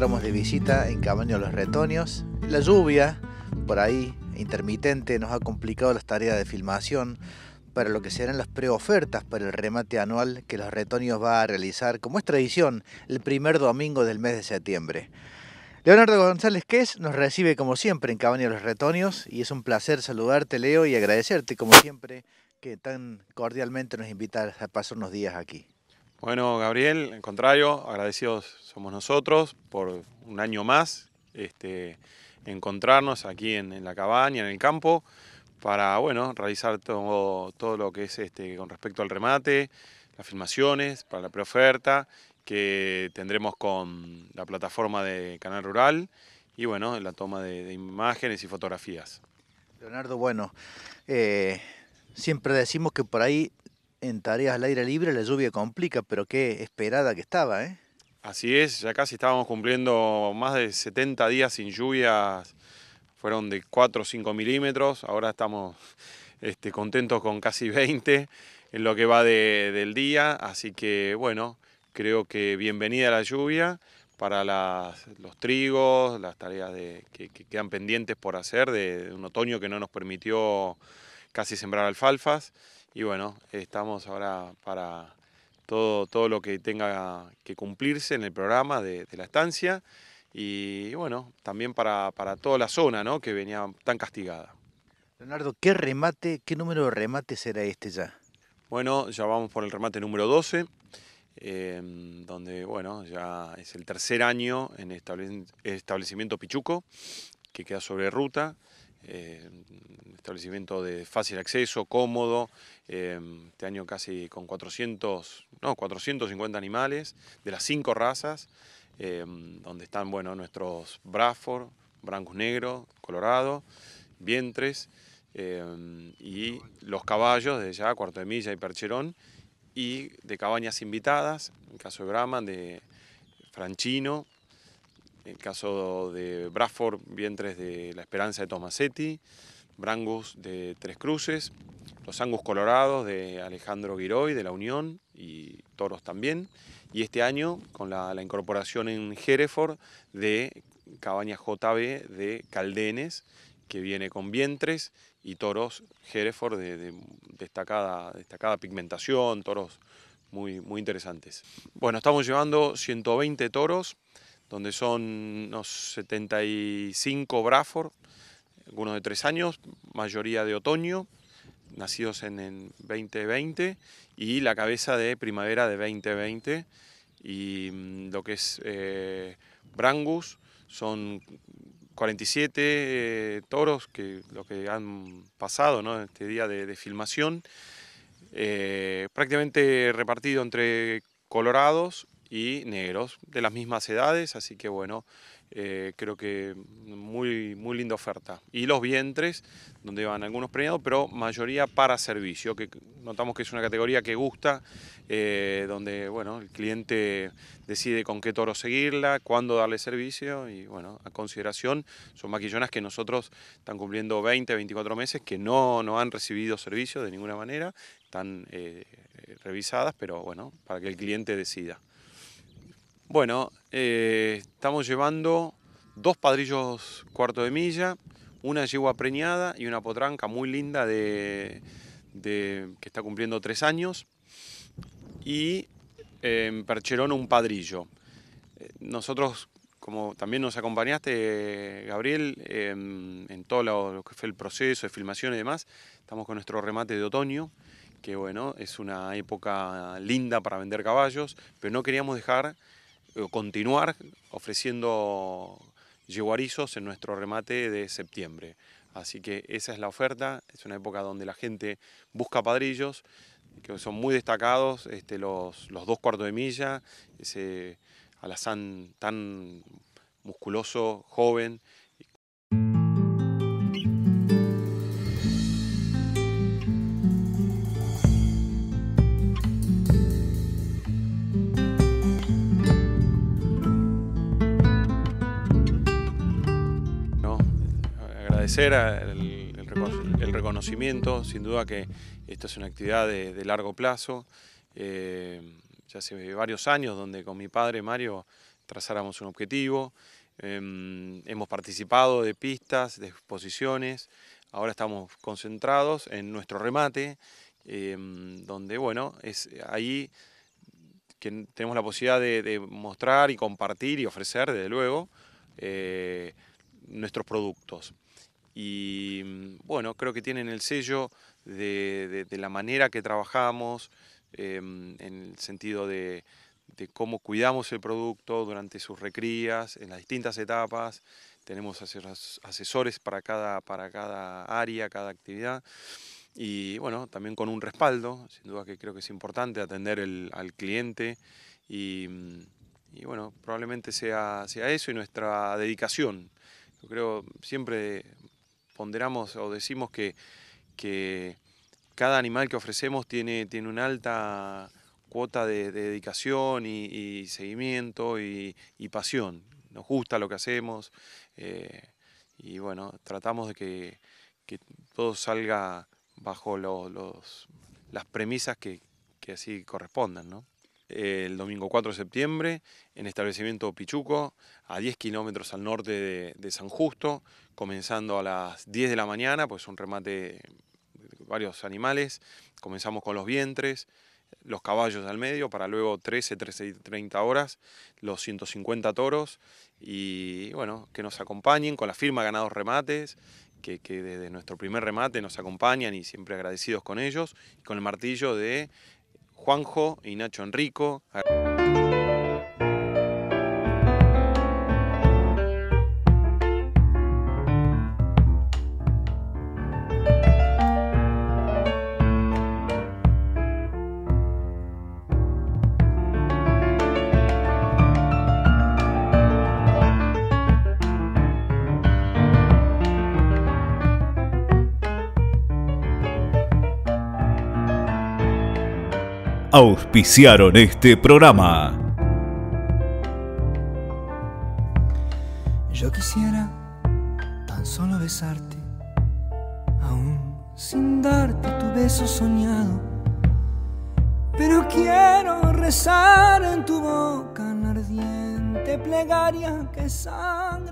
de visita en Cabaño de los Retonios. La lluvia, por ahí, intermitente, nos ha complicado las tareas de filmación para lo que serán las preofertas para el remate anual que los retonios va a realizar, como es tradición, el primer domingo del mes de septiembre. Leonardo González Ques nos recibe como siempre en Cabaño de los Retonios y es un placer saludarte, Leo, y agradecerte como siempre que tan cordialmente nos invitas a pasar unos días aquí. Bueno, Gabriel, en contrario, agradecidos somos nosotros por un año más este, encontrarnos aquí en, la cabaña, en el campo, para bueno, realizar todo, todo lo que es este, con respecto al remate, las filmaciones, para la preoferta que tendremos con la plataforma de Canal Rural y bueno, la toma de, imágenes y fotografías. Leonardo, bueno, eh, siempre decimos que por ahí en tareas al aire libre la lluvia complica, pero qué esperada que estaba, ¿eh? Así es, ya casi estábamos cumpliendo más de 70 días sin lluvias, fueron de 4 o 5 milímetros, ahora estamos este, contentos con casi 20 en lo que va del día, así que bueno, creo que bienvenida la lluvia para los trigos, las tareas que, quedan pendientes por hacer de, de un otoño que no nos permitió casi sembrar alfalfas y bueno, estamos ahora para todo, todo lo que tenga que cumplirse en el programa de, la estancia y, bueno, también para, toda la zona ¿no? que venía tan castigada. Leonardo, ¿qué remate, qué número de remate será este ya? Bueno, ya vamos por el remate número 12, em, donde bueno, ya es el tercer año en establecimiento Pichuco, que queda sobre ruta. Eh, establecimiento de fácil acceso, cómodo, eh, este año casi con 450 animales de las cinco razas, eh, donde están bueno, nuestros braford Brancos Negro, Colorado, Vientres y los caballos desde ya Cuarto de Milla y Percherón y de cabañas invitadas, en caso de Brahman, de Franchino, el caso de Bradford, vientres de La Esperanza de Tomasetti, Brangus de Tres Cruces, los Angus Colorados de Alejandro Giroy de La Unión y Toros también. Y este año con la, incorporación en Hereford de Cabaña JB de Caldenes, que viene con vientres y toros Hereford de, destacada, destacada pigmentación, toros muy, muy interesantes. Bueno, estamos llevando 120 toros donde son unos 75 Braford, algunos de tres años, mayoría de otoño, nacidos en 2020, y la cabeza de primavera de 2020, y mm, lo que es eh, Brangus, son 47 eh, toros que lo que han pasado ¿no? este día de, filmación, eh, prácticamente repartido entre colorados, y negros de las mismas edades, así que bueno, eh, creo que muy, muy linda oferta. Y los vientres, donde van algunos premiados, pero mayoría para servicio, que notamos que es una categoría que gusta, eh, donde bueno, el cliente decide con qué toro seguirla, cuándo darle servicio y bueno, a consideración son maquillonas que nosotros están cumpliendo 20, 24 meses, que no, han recibido servicio de ninguna manera, están eh, revisadas, pero bueno, para que el cliente decida. Bueno, eh, estamos llevando dos padrillos cuarto de milla, una yegua preñada y una potranca muy linda de, que está cumpliendo tres años y Percherón un padrillo. Eh, nosotros, como también nos acompañaste, Gabriel, em, en todo lo, lo que fue el proceso de filmación y demás, estamos con nuestro remate de otoño, que bueno, es una época linda para vender caballos, pero no queríamos dejar eh, continuar ofreciendo yeguarizos en nuestro remate de septiembre. Así que esa es la oferta, es una época donde la gente busca padrillos, que son muy destacados, este, los, los, dos cuartos de milla, ese alazán tan musculoso, joven, el, reconocimiento, sin duda que esto es una actividad de, largo plazo. Eh, ya hace varios años donde con mi padre Mario trazáramos un objetivo. Em, hemos participado de pistas, de exposiciones. Ahora estamos concentrados en nuestro remate, em, donde bueno, es ahí que tenemos la posibilidad de mostrar y compartir y ofrecer, desde luego, eh, nuestros productos. Y mm, bueno, creo que tienen el sello de, la manera que trabajamos, em, en el sentido de, cómo cuidamos el producto durante sus recrías, en las distintas etapas. Tenemos asesores para cada, para cada área, cada actividad. Y bueno, también con un respaldo, sin duda que creo que es importante atender al cliente. Mm, y, bueno, probablemente sea, sea eso y nuestra dedicación. Yo creo siempre ponderamos o decimos que, que cada animal que ofrecemos tiene, tiene una alta cuota de, dedicación y, seguimiento y, pasión. Nos gusta lo que hacemos eh, y bueno, tratamos de que, todo salga bajo los, las premisas que, que así correspondan. ¿no? el domingo 4 de septiembre en establecimiento Pichuco, a 10 kilómetros al norte de, San Justo, comenzando a las 10 de la mañana, pues un remate de varios animales. Comenzamos con los vientres, los caballos al medio, para luego 13, 13 y 30 horas, los 150 toros y bueno, que nos acompañen con la firma Ganados Remates que, que, desde nuestro primer remate nos acompañan y siempre agradecidos con ellos, con el martillo de Juanjo y Nacho Enrico. auspiciaron este programa. Yo quisiera tan solo besarte, aún sin darte tu beso soñado. Pero quiero rezar en tu boca ardiente plegaria que sangra.